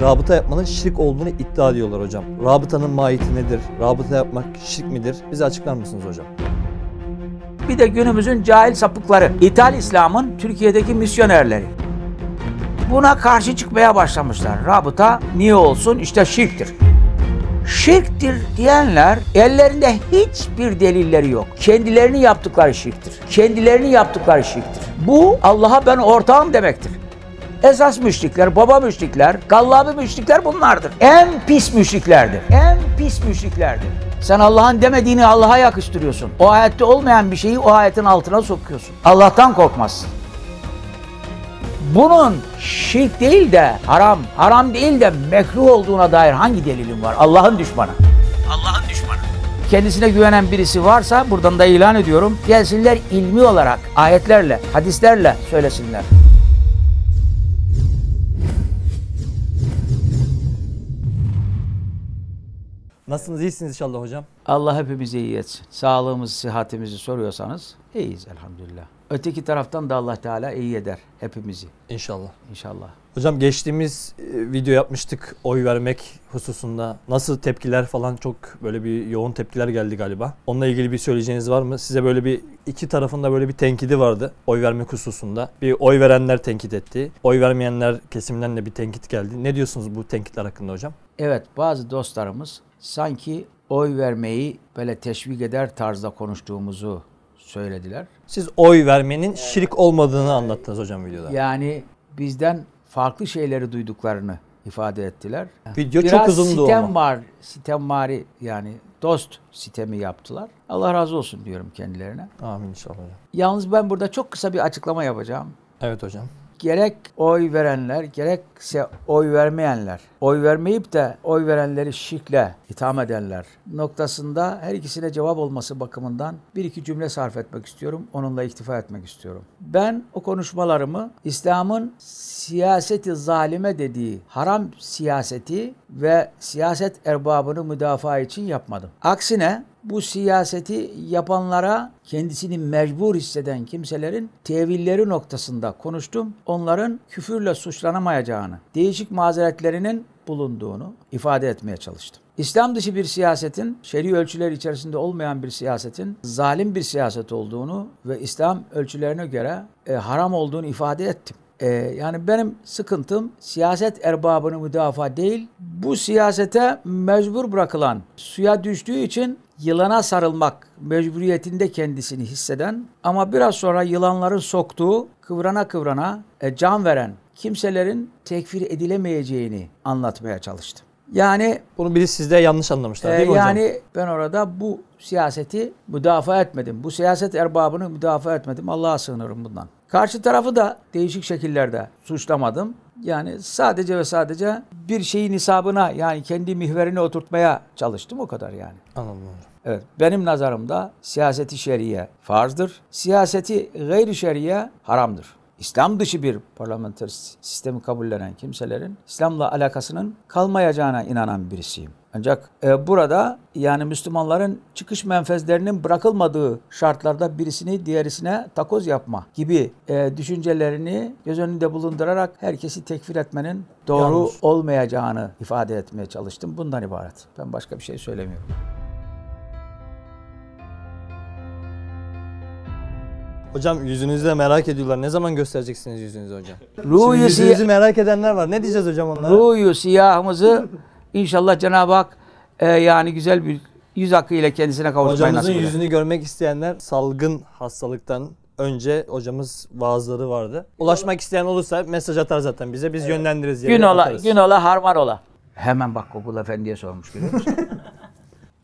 Rabıta yapmanın şirk olduğunu iddia ediyorlar hocam. Rabıtanın mahiyeti nedir? Rabıta yapmak şirk midir? Bize açıklar mısınız hocam? Bir de günümüzün cahil sapıkları, İthal İslam'ın Türkiye'deki misyonerleri. Buna karşı çıkmaya başlamışlar. Rabıta niye olsun? İşte şirktir. Şirktir diyenler ellerinde hiçbir delilleri yok. Kendilerini yaptıkları şirktir. Kendilerini yaptıkları şirktir. Bu Allah'a ben ortağım demektir. Esas müşrikler, baba müşrikler, gallabi müşrikler bunlardır. En pis müşriklerdir. En pis müşriklerdir. Sen Allah'ın demediğini Allah'a yakıştırıyorsun. O ayette olmayan bir şeyi o ayetin altına sokuyorsun. Allah'tan korkmazsın. Bunun şirk değil de haram, haram değil de mekruh olduğuna dair hangi delilin var? Allah'ın düşmanı. Allah'ın düşmanı. Kendisine güvenen birisi varsa buradan da ilan ediyorum. Gelsinler ilmi olarak, ayetlerle, hadislerle söylesinler. Nasılsınız? İyisiniz inşallah hocam. Allah hepimizi iyi etsin. Sağlığımızı, sıhhatimizi soruyorsanız iyiyiz elhamdülillah. Öteki taraftan da Allah Teala iyi eder hepimizi. İnşallah. İnşallah. Hocam geçtiğimiz e, video yapmıştık oy vermek hususunda. Nasıl tepkiler falan çok böyle bir yoğun tepkiler geldi galiba. Onunla ilgili bir söyleyeceğiniz var mı? Size böyle bir iki tarafında böyle bir tenkidi vardı oy vermek hususunda. Bir oy verenler tenkit etti. Oy vermeyenler kesimden de bir tenkit geldi. Ne diyorsunuz bu tenkitler hakkında hocam? Evet bazı dostlarımız sanki oy vermeyi böyle teşvik eder tarzda konuştuğumuzu söylediler. Siz oy vermenin şirk olmadığını anlattınız hocam videoda. Yani bizden farklı şeyleri duyduklarını ifade ettiler. Video Biraz çok uzundu sitem ama. var, sitemvari yani dost sitemi yaptılar. Allah razı olsun diyorum kendilerine. Amin inşallah. Yalnız ben burada çok kısa bir açıklama yapacağım. Evet hocam gerek oy verenler gerekse oy vermeyenler, oy vermeyip de oy verenleri şirkle itham edenler noktasında her ikisine cevap olması bakımından bir iki cümle sarf etmek istiyorum. Onunla iktifa etmek istiyorum. Ben o konuşmalarımı İslam'ın siyaseti zalime dediği haram siyaseti ve siyaset erbabını müdafaa için yapmadım. Aksine bu siyaseti yapanlara kendisini mecbur hisseden kimselerin tevilleri noktasında konuştum. Onların küfürle suçlanamayacağını, değişik mazeretlerinin bulunduğunu ifade etmeye çalıştım. İslam dışı bir siyasetin, şer'i ölçüler içerisinde olmayan bir siyasetin zalim bir siyaset olduğunu ve İslam ölçülerine göre e, haram olduğunu ifade ettim. E, yani benim sıkıntım siyaset erbabını müdafaa değil, bu siyasete mecbur bırakılan, suya düştüğü için yılana sarılmak mecburiyetinde kendisini hisseden ama biraz sonra yılanların soktuğu kıvrana kıvrana e, can veren kimselerin tekfir edilemeyeceğini anlatmaya çalıştı. Yani bunu biri sizde yanlış anlamışlar e, değil mi hocam? Yani ben orada bu siyaseti müdafaa etmedim. Bu siyaset erbabını müdafaa etmedim. Allah'a sığınırım bundan. Karşı tarafı da değişik şekillerde suçlamadım. Yani sadece ve sadece bir şeyin hesabına yani kendi mihverine oturtmaya çalıştım o kadar yani. Anladım. Evet benim nazarımda siyaseti şeriye farzdır. Siyaseti gayri şeriye haramdır. İslam dışı bir parlamenter sistemi kabullenen kimselerin İslam'la alakasının kalmayacağına inanan birisiyim. Ancak e, burada yani Müslümanların çıkış menfezlerinin bırakılmadığı şartlarda birisini diğerisine takoz yapma gibi e, düşüncelerini göz önünde bulundurarak herkesi tekfir etmenin doğru Yalnız. olmayacağını ifade etmeye çalıştım. Bundan ibaret. Ben başka bir şey söylemiyorum. Hocam yüzünüzü merak ediyorlar. Ne zaman göstereceksiniz yüzünüzü hocam? Ruyu Şimdi yüzünüzü merak edenler var. Ne diyeceğiz hocam onlara? Ruhu siyahımızı İnşallah Cenab-ı Hak e, yani güzel bir yüz hakkı ile kendisine kavuşmayı nasip eder. yüzünü görmek isteyenler salgın hastalıktan önce hocamız vaazları vardı. Ulaşmak isteyen olursa mesaj atar zaten bize. Biz yönlendiririz. Gün ola, atarız. gün ola, harman ola. Hemen bak Google Efendi'ye sormuş görüyor musun?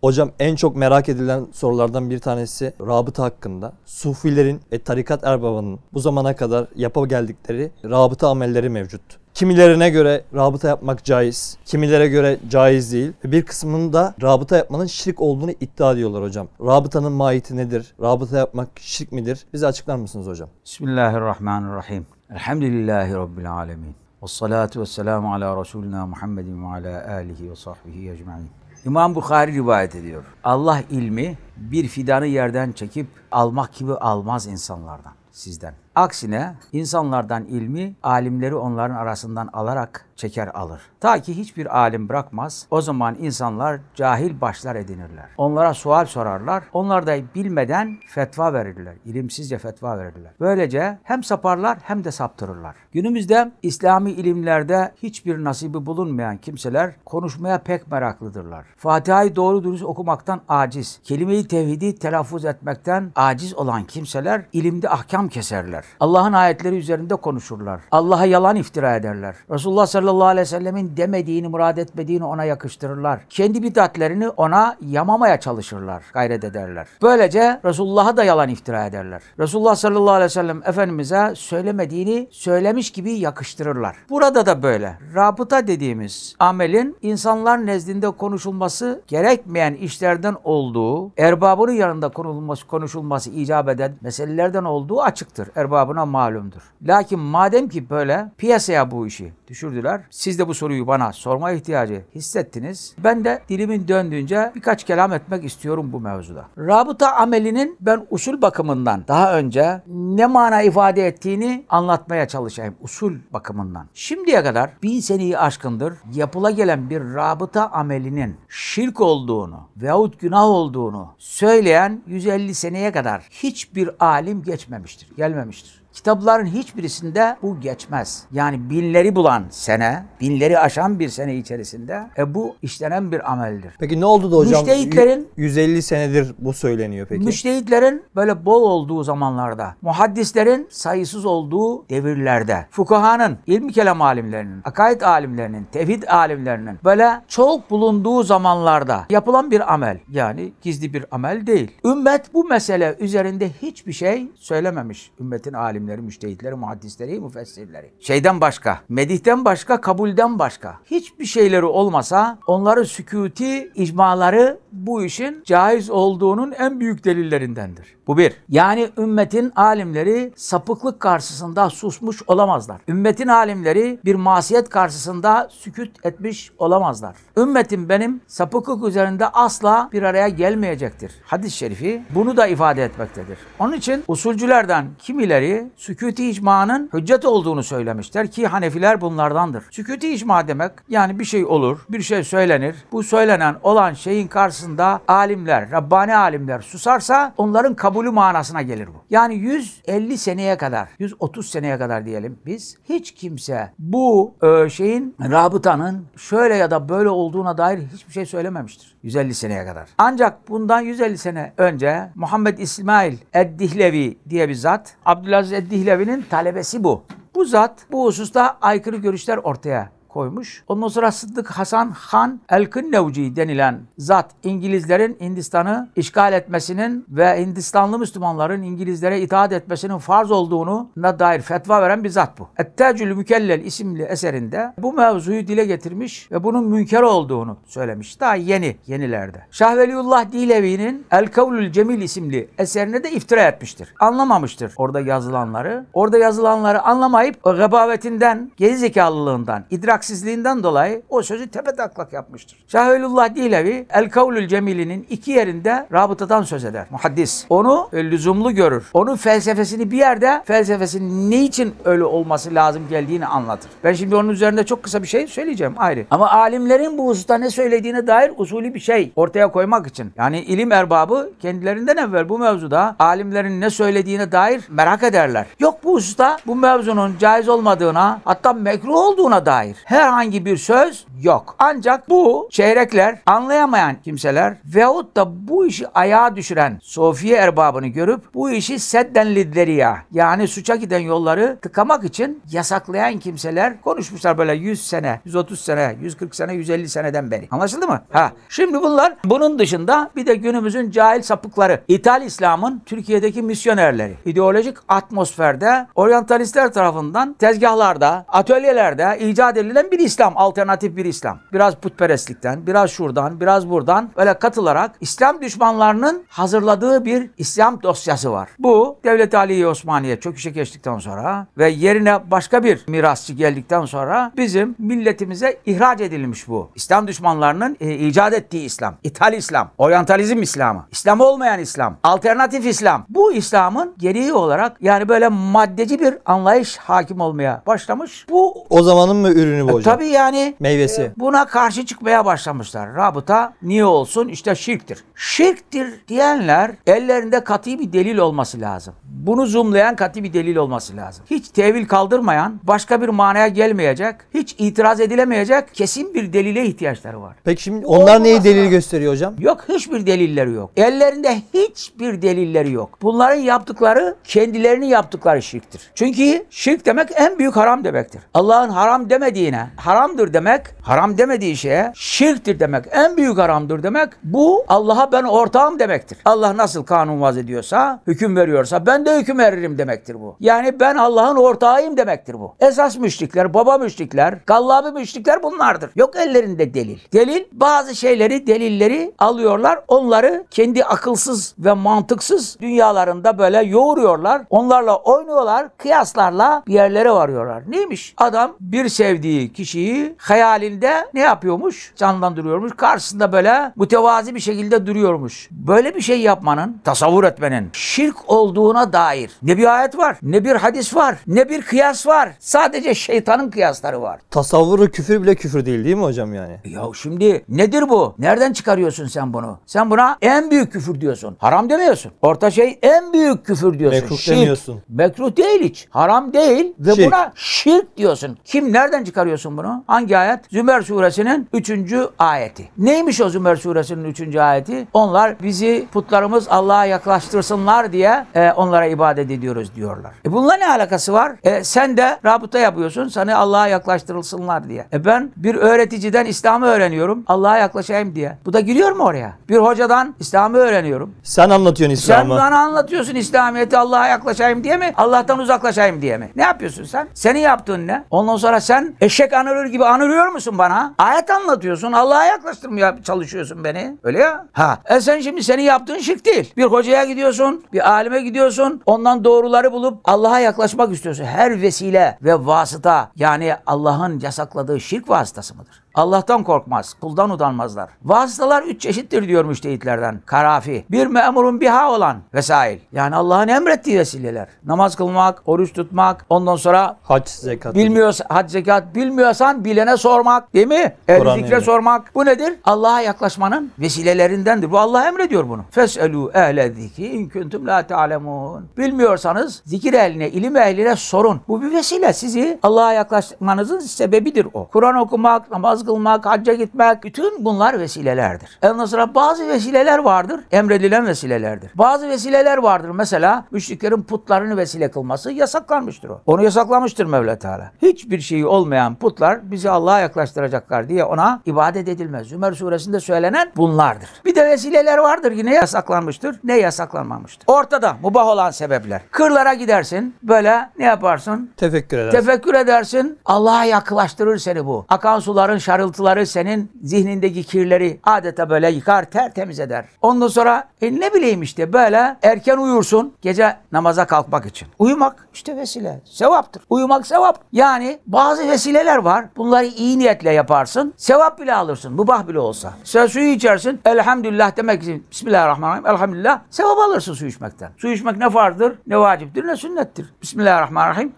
Hocam en çok merak edilen sorulardan bir tanesi rabıta hakkında. Sufilerin ve tarikat erbabının bu zamana kadar yapa geldikleri rabıta amelleri mevcut. Kimilerine göre rabıta yapmak caiz, kimilere göre caiz değil. Bir kısmında rabıta yapmanın şirk olduğunu iddia ediyorlar hocam. Rabıtanın mahiyeti nedir? Rabıta yapmak şirk midir? Bize açıklar mısınız hocam? Bismillahirrahmanirrahim. Elhamdülillahi Rabbil alemin. Ve salatu ve selamu ala Resulina Muhammedin ve ala alihi ve sahbihi ecma'in. İmam Bukhari rivayet ediyor. Allah ilmi bir fidanı yerden çekip almak gibi almaz insanlardan, sizden. Aksine insanlardan ilmi, alimleri onların arasından alarak çeker alır. Ta ki hiçbir alim bırakmaz. O zaman insanlar cahil başlar edinirler. Onlara sual sorarlar. Onlar da bilmeden fetva verirler. İlimsizce fetva verirler. Böylece hem saparlar hem de saptırırlar. Günümüzde İslami ilimlerde hiçbir nasibi bulunmayan kimseler konuşmaya pek meraklıdırlar. Fatiha'yı doğru dürüst okumaktan aciz, kelime-i tevhidi telaffuz etmekten aciz olan kimseler ilimde ahkam keserler. Allah'ın ayetleri üzerinde konuşurlar. Allah'a yalan iftira ederler. Resulullah sallallahu sallallahu aleyhi ve sellemin demediğini, murad etmediğini ona yakıştırırlar. Kendi bidatlerini ona yamamaya çalışırlar, gayret ederler. Böylece Resulullah'a da yalan iftira ederler. Resulullah sallallahu aleyhi ve sellem Efendimiz'e söylemediğini söylemiş gibi yakıştırırlar. Burada da böyle. Rabıta dediğimiz amelin insanlar nezdinde konuşulması gerekmeyen işlerden olduğu, erbabının yanında konulması, konuşulması icap eden meselelerden olduğu açıktır. Erbabına malumdur. Lakin madem ki böyle piyasaya bu işi düşürdüler, sorular. Siz de bu soruyu bana sorma ihtiyacı hissettiniz. Ben de dilimin döndüğünce birkaç kelam etmek istiyorum bu mevzuda. Rabıta amelinin ben usul bakımından daha önce ne mana ifade ettiğini anlatmaya çalışayım usul bakımından. Şimdiye kadar bin seneyi aşkındır yapıla gelen bir rabıta amelinin şirk olduğunu veyahut günah olduğunu söyleyen 150 seneye kadar hiçbir alim geçmemiştir, gelmemiştir. Kitapların hiçbirisinde bu geçmez. Yani binleri bulan sene, binleri aşan bir sene içerisinde e, bu işlenen bir ameldir. Peki ne oldu da hocam? Müştehitlerin 150 senedir bu söyleniyor peki. Müştehitlerin böyle bol olduğu zamanlarda, muhaddislerin sayısız olduğu devirlerde, fukahanın, ilmi kelam alimlerinin, akaid alimlerinin, tevhid alimlerinin böyle çok bulunduğu zamanlarda yapılan bir amel. Yani gizli bir amel değil. Ümmet bu mesele üzerinde hiçbir şey söylememiş ümmetin alimleri alimleri, müştehitleri, muhaddisleri, müfessirleri. Şeyden başka, medihten başka, kabulden başka. Hiçbir şeyleri olmasa onları sükuti icmaları bu işin caiz olduğunun en büyük delillerindendir. Bu bir. Yani ümmetin alimleri sapıklık karşısında susmuş olamazlar. Ümmetin alimleri bir masiyet karşısında süküt etmiş olamazlar. Ümmetim benim sapıklık üzerinde asla bir araya gelmeyecektir. Hadis-i şerifi bunu da ifade etmektedir. Onun için usulcülerden kimileri sükûti icmanın hüccet olduğunu söylemişler ki Hanefiler bunlardandır. Sükûti icma demek yani bir şey olur, bir şey söylenir. Bu söylenen olan şeyin karşısında alimler, Rabbani alimler susarsa onların kabulü manasına gelir bu. Yani 150 seneye kadar, 130 seneye kadar diyelim biz hiç kimse bu e, şeyin rabıtanın şöyle ya da böyle olduğuna dair hiçbir şey söylememiştir 150 seneye kadar. Ancak bundan 150 sene önce Muhammed İsmail Eddihlevi diye bir zat Abdülaziz Dihlevi'nin talebesi bu. Bu zat bu hususta aykırı görüşler ortaya koymuş. Ondan sonra Sıddık Hasan Han El-Kınnevci denilen zat İngilizlerin Hindistan'ı işgal etmesinin ve Hindistanlı Müslümanların İngilizlere itaat etmesinin farz olduğunu dair fetva veren bir zat bu. Ettecül Mükellel isimli eserinde bu mevzuyu dile getirmiş ve bunun münker olduğunu söylemiş. Daha yeni, yenilerde. Şahveliullah Dilevi'nin El Kavlül Cemil isimli eserine de iftira etmiştir. Anlamamıştır orada yazılanları. Orada yazılanları anlamayıp gabavetinden, geri zekalılığından, idrak ahlaksızlığından dolayı o sözü tepetaklak yapmıştır. Şahvelullah Dilevi El Kavlül Cemili'nin iki yerinde rabıtadan söz eder. Muhaddis. Onu e, lüzumlu görür. Onun felsefesini bir yerde felsefesinin ne için ölü olması lazım geldiğini anlatır. Ben şimdi onun üzerinde çok kısa bir şey söyleyeceğim ayrı. Ama alimlerin bu hususta ne söylediğine dair usulü bir şey ortaya koymak için. Yani ilim erbabı kendilerinden evvel bu mevzuda alimlerin ne söylediğine dair merak ederler. Yok bu hususta bu mevzunun caiz olmadığına hatta mekruh olduğuna dair. Hem herhangi bir söz yok. Ancak bu çeyrekler anlayamayan kimseler veyahut da bu işi ayağa düşüren sofiye erbabını görüp bu işi sedden lidleriya yani suça giden yolları tıkamak için yasaklayan kimseler konuşmuşlar böyle 100 sene, 130 sene, 140 sene, 150 seneden beri. Anlaşıldı mı? Ha. Şimdi bunlar bunun dışında bir de günümüzün cahil sapıkları. İthal İslam'ın Türkiye'deki misyonerleri. ideolojik atmosferde oryantalistler tarafından tezgahlarda, atölyelerde icat edilen eden bir İslam, alternatif bir İslam. Biraz putperestlikten, biraz şuradan, biraz buradan öyle katılarak İslam düşmanlarının hazırladığı bir İslam dosyası var. Bu devlet Ali Osmaniye çöküşe geçtikten sonra ve yerine başka bir mirasçı geldikten sonra bizim milletimize ihraç edilmiş bu. İslam düşmanlarının e, icat ettiği İslam, İthal İslam, Oryantalizm İslamı, İslam olmayan İslam, alternatif İslam. Bu İslam'ın gereği olarak yani böyle maddeci bir anlayış hakim olmaya başlamış. Bu o zamanın mı ürünü mi e, bu hocam? Tabii yani. Meyvesi. E, buna karşı çıkmaya başlamışlar. Rabıta niye olsun? İşte şirktir. Şirktir diyenler ellerinde katı bir delil olması lazım. Bunu zoomlayan katı bir delil olması lazım. Hiç tevil kaldırmayan, başka bir manaya gelmeyecek, hiç itiraz edilemeyecek kesin bir delile ihtiyaçları var. Peki şimdi onlar Olmaz neyi delil gösteriyor hocam? Yok hiçbir delilleri yok. Ellerinde hiçbir delilleri yok. Bunların yaptıkları kendilerinin yaptıkları şirktir. Çünkü şirk demek en büyük haram demektir. Allah'ın haram demediğine şeyine haramdır demek, haram demediği şeye şirktir demek, en büyük haramdır demek. Bu Allah'a ben ortağım demektir. Allah nasıl kanun vaz ediyorsa, hüküm veriyorsa ben de hüküm veririm demektir bu. Yani ben Allah'ın ortağıyım demektir bu. Esas müşrikler, baba müşrikler, gallabi müşrikler bunlardır. Yok ellerinde delil. Delil bazı şeyleri, delilleri alıyorlar. Onları kendi akılsız ve mantıksız dünyalarında böyle yoğuruyorlar. Onlarla oynuyorlar, kıyaslarla bir yerlere varıyorlar. Neymiş? Adam bir sevdiği Tabii kişiyi hayalinde ne yapıyormuş? Canlandırıyormuş. Karşısında böyle mütevazi bir şekilde duruyormuş. Böyle bir şey yapmanın, tasavvur etmenin şirk olduğuna dair ne bir ayet var, ne bir hadis var, ne bir kıyas var. Sadece şeytanın kıyasları var. Tasavvuru küfür bile küfür değil değil mi hocam yani? Ya şimdi nedir bu? Nereden çıkarıyorsun sen bunu? Sen buna en büyük küfür diyorsun. Haram demiyorsun. Orta şey en büyük küfür diyorsun. Mekruh şirk. demiyorsun. Mekruh değil hiç. Haram değil ve şirk. buna şirk diyorsun. Kim nereden çıkarıyor? biliyorsun bunu? Hangi ayet? Zümer suresinin 3. ayeti. Neymiş o Zümer suresinin 3. ayeti? Onlar bizi putlarımız Allah'a yaklaştırsınlar diye e, onlara ibadet ediyoruz diyorlar. E bununla ne alakası var? E, sen de rabıta yapıyorsun. Sana Allah'a yaklaştırılsınlar diye. E ben bir öğreticiden İslam'ı öğreniyorum. Allah'a yaklaşayım diye. Bu da giriyor mu oraya? Bir hocadan İslam'ı öğreniyorum. Sen anlatıyorsun İslam'ı. Sen bana anlatıyorsun İslamiyet'i Allah'a yaklaşayım diye mi? Allah'tan uzaklaşayım diye mi? Ne yapıyorsun sen? Senin yaptığın ne? Ondan sonra sen eşek Erkek anılır gibi anılıyor musun bana? Ayet anlatıyorsun. Allah'a yaklaştırmaya çalışıyorsun beni. Öyle ya. Ha. E sen şimdi senin yaptığın şirk değil. Bir hocaya gidiyorsun. Bir alime gidiyorsun. Ondan doğruları bulup Allah'a yaklaşmak istiyorsun. Her vesile ve vasıta yani Allah'ın yasakladığı şirk vasıtası mıdır? Allah'tan korkmaz, kuldan utanmazlar. Vasıtalar üç çeşittir diyor müştehitlerden. Karafi, bir memurun biha olan vesail. Yani Allah'ın emrettiği vesileler. Namaz kılmak, oruç tutmak, ondan sonra hac zekat. Bilmiyorsa hac zekat bilmiyorsan bilene sormak, değil mi? El zikre sormak. Bu nedir? Allah'a yaklaşmanın vesilelerindendir. Bu Allah emrediyor bunu. Feselu ehle zikri in kuntum la ta'lemun. Bilmiyorsanız zikir ehline, ilim ehline sorun. Bu bir vesile. Sizi Allah'a yaklaşmanızın sebebidir o. Kur'an okumak, namaz namaz kılmak, hacca gitmek bütün bunlar vesilelerdir. Ondan sonra bazı vesileler vardır, emredilen vesilelerdir. Bazı vesileler vardır mesela müşriklerin putlarını vesile kılması yasaklanmıştır o. Onu yasaklamıştır Mevla Teala. Hiçbir şeyi olmayan putlar bizi Allah'a yaklaştıracaklar diye ona ibadet edilmez. Zümer suresinde söylenen bunlardır. Bir de vesileler vardır yine yasaklanmıştır ne yasaklanmamıştır. Ortada mubah olan sebepler. Kırlara gidersin böyle ne yaparsın? Tefekkür edersin. Tefekkür edersin. Allah'a yaklaştırır seni bu. Akan suların şarkı yarıltıları, senin zihnindeki kirleri adeta böyle yıkar, tertemiz eder. Ondan sonra e, ne bileyim işte böyle erken uyursun gece namaza kalkmak için. Uyumak işte vesile, sevaptır. Uyumak sevap. Yani bazı vesileler var. Bunları iyi niyetle yaparsın. Sevap bile alırsın, mubah bile olsa. Sen suyu içersin, elhamdülillah demek için Bismillahirrahmanirrahim, elhamdülillah. Sevap alırsın su içmekten. Su içmek ne vardır, ne vaciptir, ne sünnettir. Bismillahirrahmanirrahim.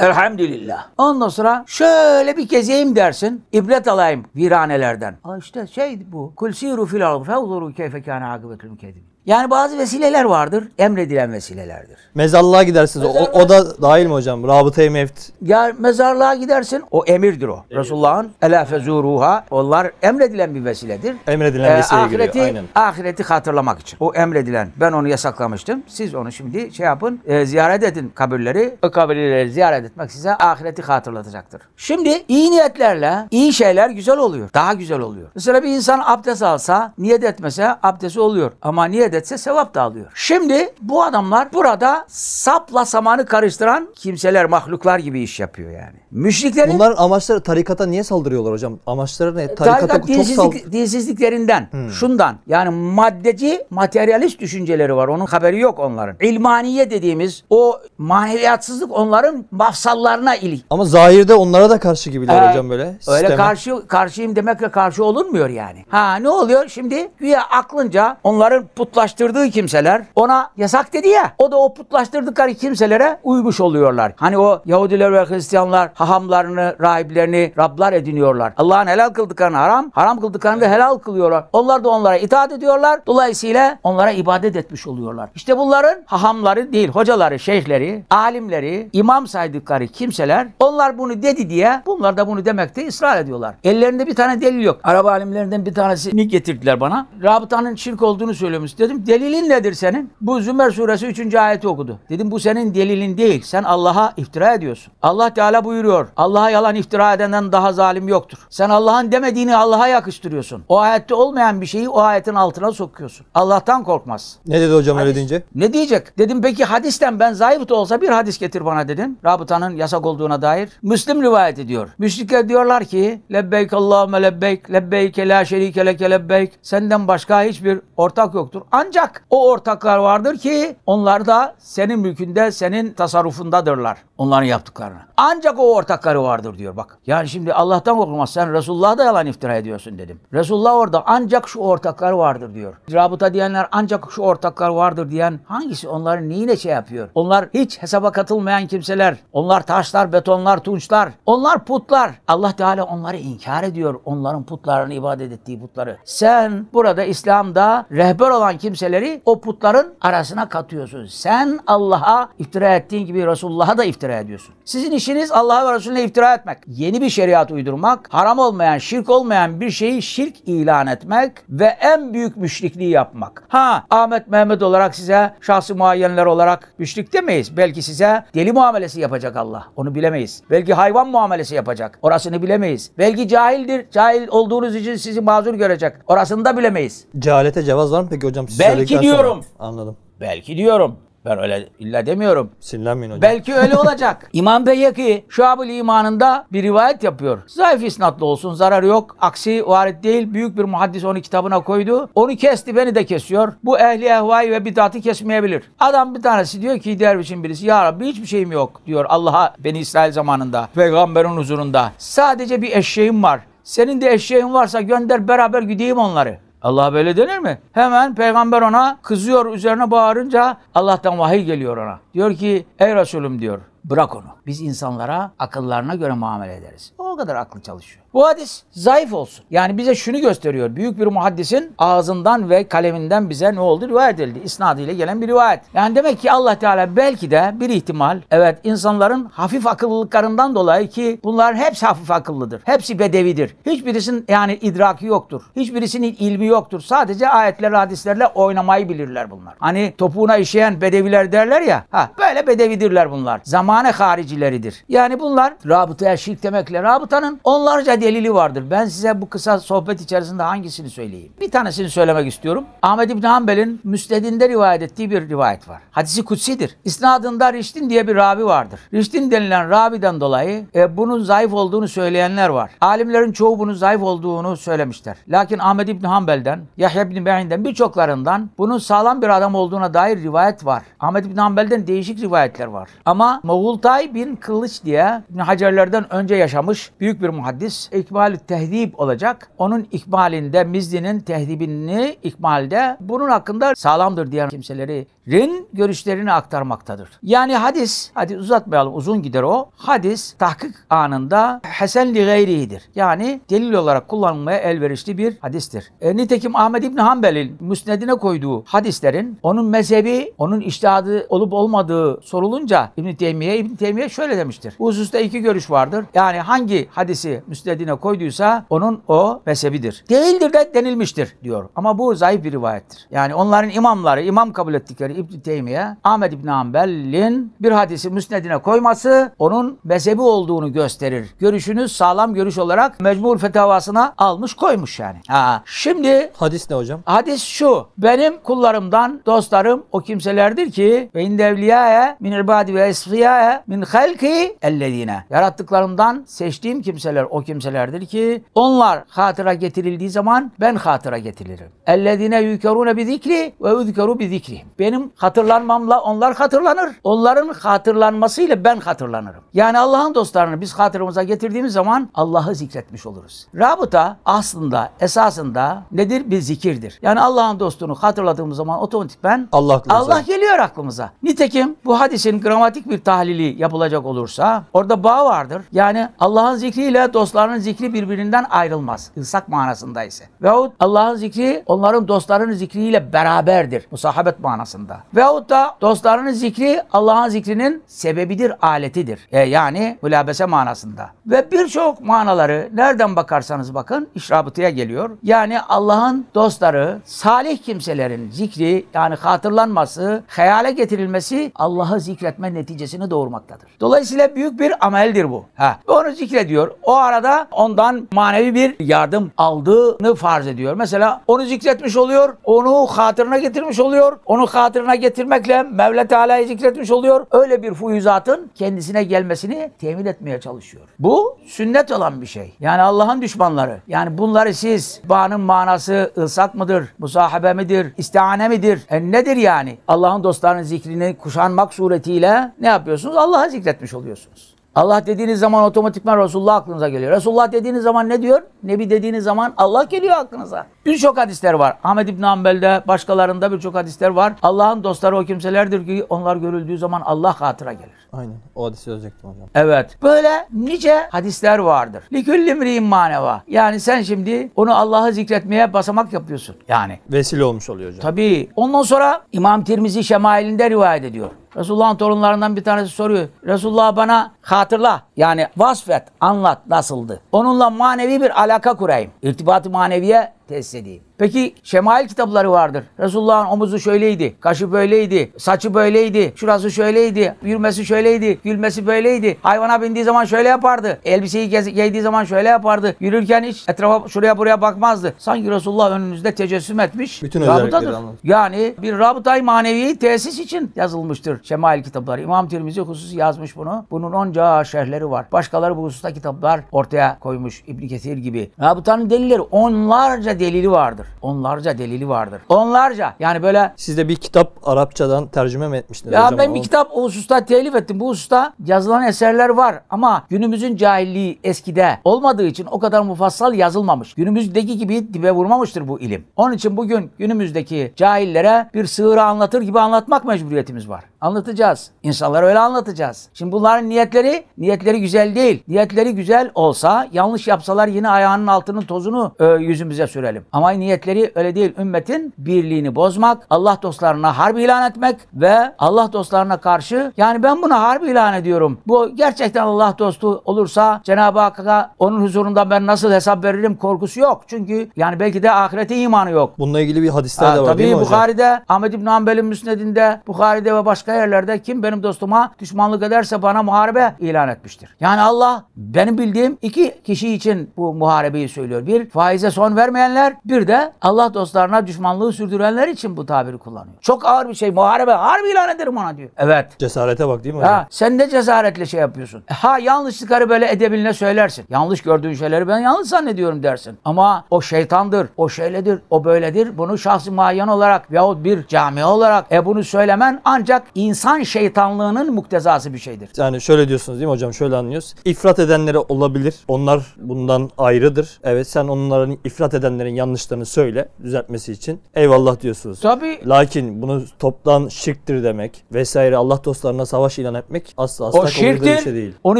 Elhamdülillah. Ondan sonra şöyle bir gezeyim dersin. İbret alayım viranelerden. Aa işte şey bu. Kul siru fil ardı fevzuru keyfe kâne akıbetül mükezzibin. Yani bazı vesileler vardır. Emredilen vesilelerdir. Mezarlığa gidersiniz. O, o da dahil mi hocam? Rabıta-i meft. Ya mezarlığa gidersin. O emirdir o. Evet. Resulullah'ın ela fezuruha. Onlar emredilen bir vesiledir. Emredilen ee, vesileye ahireti, giriyor. Aynen. Ahireti hatırlamak için. O emredilen. Ben onu yasaklamıştım. Siz onu şimdi şey yapın. E, ziyaret edin kabirleri. O kabirleri ziyaret etmek size ahireti hatırlatacaktır. Şimdi iyi niyetlerle iyi şeyler güzel oluyor. Daha güzel oluyor. Mesela bir insan abdest alsa, niyet etmese abdesti oluyor. Ama niyet etse sevap da alıyor. Şimdi bu adamlar burada sapla samanı karıştıran kimseler mahluklar gibi iş yapıyor yani. Müşriklerin... Bunların amaçları tarikata niye saldırıyorlar hocam? Amaçları ne? Tarikata tarikat dinsizlik, çok sal... dinsizliklerinden, hmm. şundan. Yani maddeci, materyalist düşünceleri var. Onun haberi yok onların. İlmaniye dediğimiz o maneviyatsızlık onların mafsallarına ilik. Ama zahirde onlara da karşı gibiler ee, hocam böyle. Öyle sisteme. karşı karşıyım demekle karşı olunmuyor yani. Ha ne oluyor? Şimdi güya aklınca onların putlar putlaştırdığı kimseler ona yasak dedi ya. O da o putlaştırdıkları kimselere uymuş oluyorlar. Hani o Yahudiler ve Hristiyanlar hahamlarını, rahiplerini Rablar ediniyorlar. Allah'ın helal kıldıklarını haram, haram kıldıklarını da helal kılıyorlar. Onlar da onlara itaat ediyorlar. Dolayısıyla onlara ibadet etmiş oluyorlar. İşte bunların hahamları değil, hocaları, şeyhleri, alimleri, imam saydıkları kimseler onlar bunu dedi diye bunlar da bunu demekte ısrar ediyorlar. Ellerinde bir tane delil yok. Arap alimlerinden bir tanesini getirdiler bana. Rabıtanın şirk olduğunu söylemiş. Dedim dedim delilin nedir senin? Bu Zümer suresi 3. ayeti okudu. Dedim bu senin delilin değil. Sen Allah'a iftira ediyorsun. Allah Teala buyuruyor. Allah'a yalan iftira edenden daha zalim yoktur. Sen Allah'ın demediğini Allah'a yakıştırıyorsun. O ayette olmayan bir şeyi o ayetin altına sokuyorsun. Allah'tan korkmaz. Ne dedi hocam hadis, öyle deyince? Ne diyecek? Dedim peki hadisten ben zayıf da olsa bir hadis getir bana dedin. Rabıtanın yasak olduğuna dair. Müslim rivayet ediyor. Müşrikler diyorlar ki lebbeyk Allahümme lebbeyk lebbeyke la şerike leke lebbeyk senden başka hiçbir ortak yoktur. Ancak o ortaklar vardır ki onlar da senin mülkünde, senin tasarrufundadırlar. Onların yaptıklarını. Ancak o ortakları vardır diyor bak. Yani şimdi Allah'tan korkmaz. Sen Resulullah'a da yalan iftira ediyorsun dedim. Resulullah orada ancak şu ortakları vardır diyor. Rabıta diyenler ancak şu ortaklar vardır diyen hangisi onların neyine şey yapıyor? Onlar hiç hesaba katılmayan kimseler. Onlar taşlar, betonlar, tunçlar. Onlar putlar. Allah Teala onları inkar ediyor. Onların putlarını ibadet ettiği putları. Sen burada İslam'da rehber olan kimseleri o putların arasına katıyorsun. Sen Allah'a iftira ettiğin gibi Resulullah'a da iftira iftira ediyorsun. Sizin işiniz Allah'a ve Resulüne iftira etmek. Yeni bir şeriat uydurmak, haram olmayan, şirk olmayan bir şeyi şirk ilan etmek ve en büyük müşrikliği yapmak. Ha Ahmet Mehmet olarak size şahsi muayyenler olarak müşrik demeyiz. Belki size deli muamelesi yapacak Allah. Onu bilemeyiz. Belki hayvan muamelesi yapacak. Orasını bilemeyiz. Belki cahildir. Cahil olduğunuz için sizi mazur görecek. Orasını da bilemeyiz. Cehalete cevaz var mı peki hocam? Siz Belki diyorum. Sonra. Anladım. Belki diyorum. Ben öyle illa demiyorum. Sinirlenmeyin hocam. Belki öyle olacak. İmam Beyyaki Şuab-ı İman'ında bir rivayet yapıyor. Zayıf isnatlı olsun zararı yok. Aksi varit değil. Büyük bir muhaddis onu kitabına koydu. Onu kesti beni de kesiyor. Bu ehli ehvayı ve bidatı kesmeyebilir. Adam bir tanesi diyor ki dervişin birisi Ya Rabbi hiçbir şeyim yok diyor Allah'a beni İsrail zamanında. Peygamberin huzurunda. Sadece bir eşeğim var. Senin de eşeğin varsa gönder beraber gideyim onları. Allah böyle denir mi? Hemen peygamber ona kızıyor üzerine bağırınca Allah'tan vahiy geliyor ona. Diyor ki ey Resulüm diyor Bırak onu. Biz insanlara akıllarına göre muamele ederiz. O kadar aklı çalışıyor. Bu hadis zayıf olsun. Yani bize şunu gösteriyor. Büyük bir muhaddisin ağzından ve kaleminden bize ne oldu? Rivayet edildi. İsnadıyla gelen bir rivayet. Yani demek ki Allah Teala belki de bir ihtimal evet insanların hafif akıllılıklarından dolayı ki bunlar hepsi hafif akıllıdır. Hepsi bedevidir. Hiçbirisinin yani idraki yoktur. Hiçbirisinin ilmi yoktur. Sadece ayetler, hadislerle oynamayı bilirler bunlar. Hani topuğuna işeyen bedeviler derler ya. Ha böyle bedevidirler bunlar. Zaman emane haricileridir. Yani bunlar rabıtaya şirk demekle rabıtanın onlarca delili vardır. Ben size bu kısa sohbet içerisinde hangisini söyleyeyim? Bir tanesini söylemek istiyorum. Ahmed İbn Hanbel'in müsnedinde rivayet ettiği bir rivayet var. Hadisi kutsidir. İsnadında Riştin diye bir Rabi vardır. Riştin denilen Rabi'den dolayı e, bunun zayıf olduğunu söyleyenler var. Alimlerin çoğu bunun zayıf olduğunu söylemişler. Lakin Ahmed İbn Hanbel'den, Yahya İbn Beyin'den birçoklarından bunun sağlam bir adam olduğuna dair rivayet var. Ahmed İbn Hanbel'den değişik rivayetler var. Ama Moğol Oğultay bin Kılıç diye Hacerlerden önce yaşamış büyük bir muhaddis. ikbal Tehdib olacak. Onun ikbalinde Mizli'nin tehdibini ikbalde bunun hakkında sağlamdır diyen kimseleri rin görüşlerini aktarmaktadır. Yani hadis, hadi uzatmayalım uzun gider o. Hadis tahkik anında hesen li gayrihidir. Yani delil olarak kullanılmaya elverişli bir hadistir. E, nitekim Ahmed İbni Hanbel'in müsnedine koyduğu hadislerin onun mezhebi, onun iştihadı olup olmadığı sorulunca İbn Teymiye İbn Teymiye şöyle demiştir. Bu hususta iki görüş vardır. Yani hangi hadisi müsnedine koyduysa onun o mezhebidir. Değildir de denilmiştir diyor. Ama bu zayıf bir rivayettir. Yani onların imamları imam kabul ettikleri Hazretleri İbn Teymiye Ahmed İbn Hanbel'in bir hadisi müsnedine koyması onun mezhebi olduğunu gösterir. Görüşünü sağlam görüş olarak mecmul fetavasına almış koymuş yani. Ha, şimdi hadis ne hocam? Hadis şu. Benim kullarımdan dostlarım o kimselerdir ki ve indevliyaya min ibadi ve esfiyaya min halki ellezine. Yarattıklarımdan seçtiğim kimseler o kimselerdir ki onlar hatıra getirildiği zaman ben hatıra getiririm. Ellezine yükerune bi zikri ve üzkeru bi zikri. Benim benim hatırlanmamla onlar hatırlanır. Onların hatırlanmasıyla ben hatırlanırım. Yani Allah'ın dostlarını biz hatırımıza getirdiğimiz zaman Allah'ı zikretmiş oluruz. Rabıta aslında esasında nedir? Bir zikirdir. Yani Allah'ın dostunu hatırladığımız zaman otomatikmen Allah, aklımıza. Allah geliyor aklımıza. Nitekim bu hadisin gramatik bir tahlili yapılacak olursa orada bağ vardır. Yani Allah'ın zikriyle dostlarının zikri birbirinden ayrılmaz. Isak manasında ise. Veyahut Allah'ın zikri onların dostlarının zikriyle beraberdir. Musahabet manasında anlamında. Veyahut da dostlarının zikri Allah'ın zikrinin sebebidir, aletidir. E, yani mülabese manasında. Ve birçok manaları nereden bakarsanız bakın işrabıtıya geliyor. Yani Allah'ın dostları, salih kimselerin zikri yani hatırlanması, hayale getirilmesi Allah'ı zikretme neticesini doğurmaktadır. Dolayısıyla büyük bir ameldir bu. Ha, onu zikrediyor. O arada ondan manevi bir yardım aldığını farz ediyor. Mesela onu zikretmiş oluyor, onu hatırına getirmiş oluyor, onu hatır hatırına getirmekle Mevla Teala'yı zikretmiş oluyor. Öyle bir fuyuzatın kendisine gelmesini temin etmeye çalışıyor. Bu sünnet olan bir şey. Yani Allah'ın düşmanları. Yani bunları siz bağının manası ılsat mıdır? Musahabe midir? İstihane midir? E nedir yani? Allah'ın dostlarının zikrini kuşanmak suretiyle ne yapıyorsunuz? Allah'ı zikretmiş oluyorsunuz. Allah dediğiniz zaman otomatikman Resulullah aklınıza geliyor. Resulullah dediğiniz zaman ne diyor? Nebi dediğiniz zaman Allah geliyor aklınıza. Birçok hadisler var. Ahmed İbn Hanbel'de, başkalarında birçok hadisler var. Allah'ın dostları o kimselerdir ki onlar görüldüğü zaman Allah hatıra gelir. Aynen. O hadisi söyleyecektim hocam. Evet. Böyle nice hadisler vardır. Liküllimriğin maneva. Yani sen şimdi onu Allah'ı zikretmeye basamak yapıyorsun. Yani. Vesile olmuş oluyor hocam. Tabii. Ondan sonra İmam Tirmizi Şemail'inde rivayet ediyor. Resulullah'ın torunlarından bir tanesi soruyor. Resulullah bana hatırla yani vasfet, anlat nasıldı. Onunla manevi bir alaka kurayım. İrtibatı maneviye tesis edeyim. Peki şemail kitapları vardır. Resulullah'ın omuzu şöyleydi, kaşı böyleydi, saçı böyleydi, şurası şöyleydi, yürümesi şöyleydi, gülmesi böyleydi. Hayvana bindiği zaman şöyle yapardı. Elbiseyi giydiği zaman şöyle yapardı. Yürürken hiç etrafa şuraya buraya bakmazdı. Sanki Resulullah önünüzde tecessüm etmiş. Bütün Rabıtadır. Yani bir rabıtayı manevi tesis için yazılmıştır şemail kitapları. İmam Tirmizi hususi yazmış bunu. Bunun onca şerhleri var. Başkaları bu hususta kitaplar ortaya koymuş. İbn Kesir gibi. Rabıtanın delilleri onlarca delili vardır. Onlarca delili vardır. Onlarca. Yani böyle... Siz de bir kitap Arapçadan tercüme mi etmiştiniz ya hocam? ben bir kitap o hususta telif ettim. Bu hususta yazılan eserler var ama günümüzün cahilliği eskide olmadığı için o kadar mufassal yazılmamış. Günümüzdeki gibi dibe vurmamıştır bu ilim. Onun için bugün günümüzdeki cahillere bir sığırı anlatır gibi anlatmak mecburiyetimiz var. Anlatacağız. İnsanlara öyle anlatacağız. Şimdi bunların niyetleri, niyetleri güzel değil. Niyetleri güzel olsa yanlış yapsalar yine ayağının altının tozunu e, yüzümüze sürer görelim. Ama niyetleri öyle değil. Ümmetin birliğini bozmak, Allah dostlarına harp ilan etmek ve Allah dostlarına karşı yani ben buna harp ilan ediyorum. Bu gerçekten Allah dostu olursa Cenab-ı Hakk'a onun huzurunda ben nasıl hesap veririm korkusu yok. Çünkü yani belki de ahirete imanı yok. Bununla ilgili bir hadisler ha, de var tabii değil mi hocam? Bukhari'de, Ahmed İbn Anbel'in müsnedinde, Bukhari'de ve başka yerlerde kim benim dostuma düşmanlık ederse bana muharebe ilan etmiştir. Yani Allah benim bildiğim iki kişi için bu muharebeyi söylüyor. Bir, faize son vermeyen edenler bir de Allah dostlarına düşmanlığı sürdürenler için bu tabiri kullanıyor. Çok ağır bir şey. Muharebe harbi ilan ederim ona diyor. Evet. Cesarete bak değil mi Ha, sen ne cesaretle şey yapıyorsun. E, ha yanlışlıkları böyle edebiline söylersin. Yanlış gördüğün şeyleri ben yanlış zannediyorum dersin. Ama o şeytandır, o şeyledir, o böyledir. Bunu şahsi muayyen olarak yahut bir cami olarak e bunu söylemen ancak insan şeytanlığının muktezası bir şeydir. Yani şöyle diyorsunuz değil mi hocam? Şöyle anlıyoruz. İfrat edenleri olabilir. Onlar bundan ayrıdır. Evet sen onların ifrat edenleri söylenenlerin yanlışlarını söyle düzeltmesi için. Eyvallah diyorsunuz. Tabii. Lakin bunu toptan şirktir demek vesaire Allah dostlarına savaş ilan etmek asla asla o şirktir, bir şey değil. Onu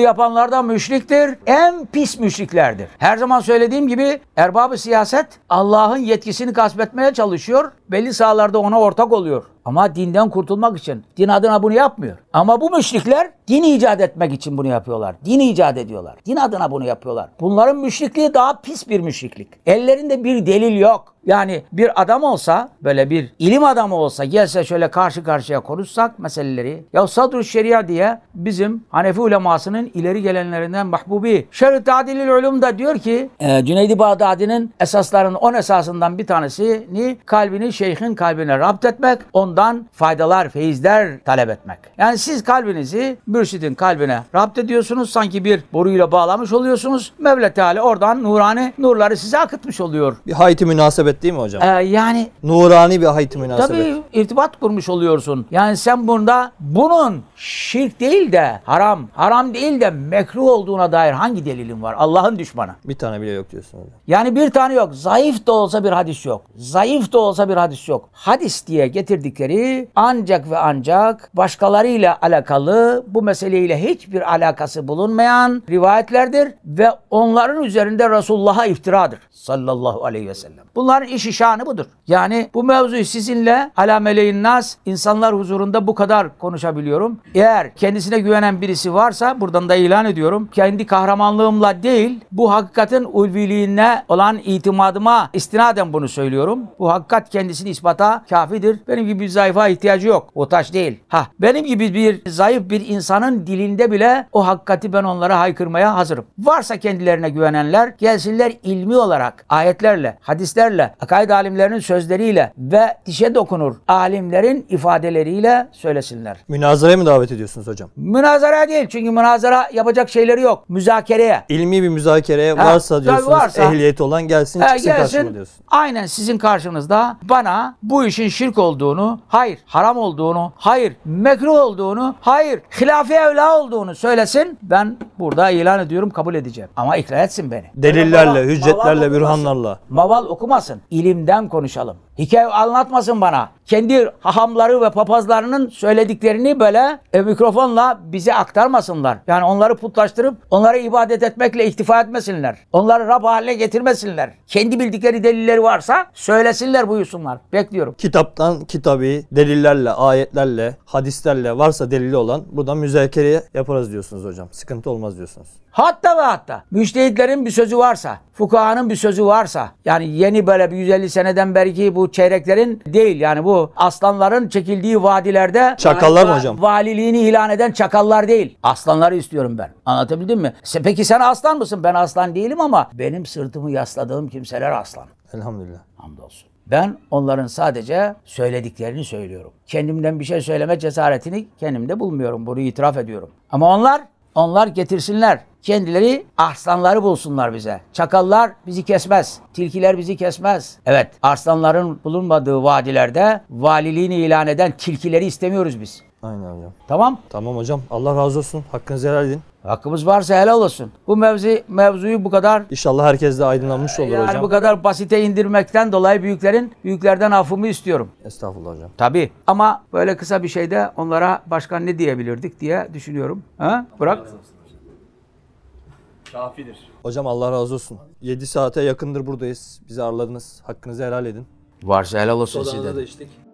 yapanlardan müşriktir. En pis müşriklerdir. Her zaman söylediğim gibi erbabı siyaset Allah'ın yetkisini gasp etmeye çalışıyor. Belli sahalarda ona ortak oluyor. Ama dinden kurtulmak için. Din adına bunu yapmıyor. Ama bu müşrikler din icat etmek için bunu yapıyorlar. Din icat ediyorlar. Din adına bunu yapıyorlar. Bunların müşrikliği daha pis bir müşriklik. Ellerinde bir delil yok. Yani bir adam olsa, böyle bir ilim adamı olsa gelse şöyle karşı karşıya konuşsak meseleleri. Ya sadr şeria diye bizim Hanefi ulemasının ileri gelenlerinden Mahbubi. Şerh Tadilil Ulum da diyor ki e, Cüneydi Bağdadi'nin esasların on esasından bir tanesini kalbini şeyhin kalbine rapt etmek, ondan faydalar, feyizler talep etmek. Yani siz kalbinizi mürşidin kalbine rapt ediyorsunuz. Sanki bir boruyla bağlamış oluyorsunuz. Mevla Teala oradan nurani nurları size akıtmış oluyor. Bir hayati münasebe münasebet değil mi hocam? Ee, yani nurani bir hayt münasebet. Tabii irtibat kurmuş oluyorsun. Yani sen bunda bunun şirk değil de haram, haram değil de mekruh olduğuna dair hangi delilin var? Allah'ın düşmanı. Bir tane bile yok diyorsun hocam. Yani bir tane yok. Zayıf da olsa bir hadis yok. Zayıf da olsa bir hadis yok. Hadis diye getirdikleri ancak ve ancak başkalarıyla alakalı bu meseleyle hiçbir alakası bulunmayan rivayetlerdir ve onların üzerinde Resulullah'a iftiradır sallallahu aleyhi ve sellem. Bunlar Onların işi şanı budur. Yani bu mevzuyu sizinle meleğin nas insanlar huzurunda bu kadar konuşabiliyorum. Eğer kendisine güvenen birisi varsa buradan da ilan ediyorum. Kendi kahramanlığımla değil bu hakikatin ulviliğine olan itimadıma istinaden bunu söylüyorum. Bu hakikat kendisini ispata kafidir. Benim gibi bir zayıfa ihtiyacı yok. O taş değil. Ha benim gibi bir zayıf bir insanın dilinde bile o hakikati ben onlara haykırmaya hazırım. Varsa kendilerine güvenenler gelsinler ilmi olarak ayetlerle, hadislerle sözleriyle, akaid alimlerinin sözleriyle ve dişe dokunur alimlerin ifadeleriyle söylesinler. Münazaraya mı davet ediyorsunuz hocam? Münazara değil çünkü münazara yapacak şeyleri yok. Müzakereye. İlmi bir müzakereye ha, varsa diyorsunuz varsa, ehliyeti olan gelsin çıksın e, gelsin, karşıma diyorsun. Aynen sizin karşınızda bana bu işin şirk olduğunu, hayır haram olduğunu, hayır mekruh olduğunu, hayır hilafi evla olduğunu söylesin. Ben burada ilan ediyorum kabul edeceğim. Ama ikna etsin beni. Delillerle, hüccetlerle, bürhanlarla. Maval okumasın konuşalım. İlimden konuşalım. Hikaye anlatmasın bana. Kendi hahamları ve papazlarının söylediklerini böyle e, mikrofonla bize aktarmasınlar. Yani onları putlaştırıp onlara ibadet etmekle iktifa etmesinler. Onları Rab haline getirmesinler. Kendi bildikleri delilleri varsa söylesinler buyursunlar. Bekliyorum. Kitaptan kitabı delillerle, ayetlerle, hadislerle varsa delili olan buradan müzakere yaparız diyorsunuz hocam. Sıkıntı olmaz diyorsunuz. Hatta ve hatta müçtehitlerin bir sözü varsa, fukahanın bir sözü varsa yani yeni böyle bir 150 seneden beri ki bu çeyreklerin değil yani bu aslanların çekildiği vadilerde çakallar mı hocam? Valiliğini ilan eden çakallar değil. Aslanları istiyorum ben. Anlatabildim mi? Peki sen aslan mısın? Ben aslan değilim ama benim sırtımı yasladığım kimseler aslan. Elhamdülillah. Hamdolsun. Ben onların sadece söylediklerini söylüyorum. Kendimden bir şey söyleme cesaretini kendimde bulmuyorum. Bunu itiraf ediyorum. Ama onlar onlar getirsinler kendileri arslanları bulsunlar bize. Çakallar bizi kesmez. Tilkiler bizi kesmez. Evet aslanların bulunmadığı vadilerde valiliğini ilan eden tilkileri istemiyoruz biz. Aynen hocam. Tamam. Tamam hocam. Allah razı olsun. Hakkınızı helal edin. Hakkımız varsa helal olsun. Bu mevzu mevzuyu bu kadar İnşallah herkes de aydınlanmış olur yani hocam. bu kadar basite indirmekten dolayı büyüklerin büyüklerden affımı istiyorum. Estağfurullah hocam. Tabii. Ama böyle kısa bir şeyde onlara başka ne diyebilirdik diye düşünüyorum. Ha? Bırak. Kafidir. Hocam Allah razı olsun. 7 saate yakındır buradayız. Bizi ağırladınız. Hakkınızı helal edin. Varsa helal olsun size. da içtik.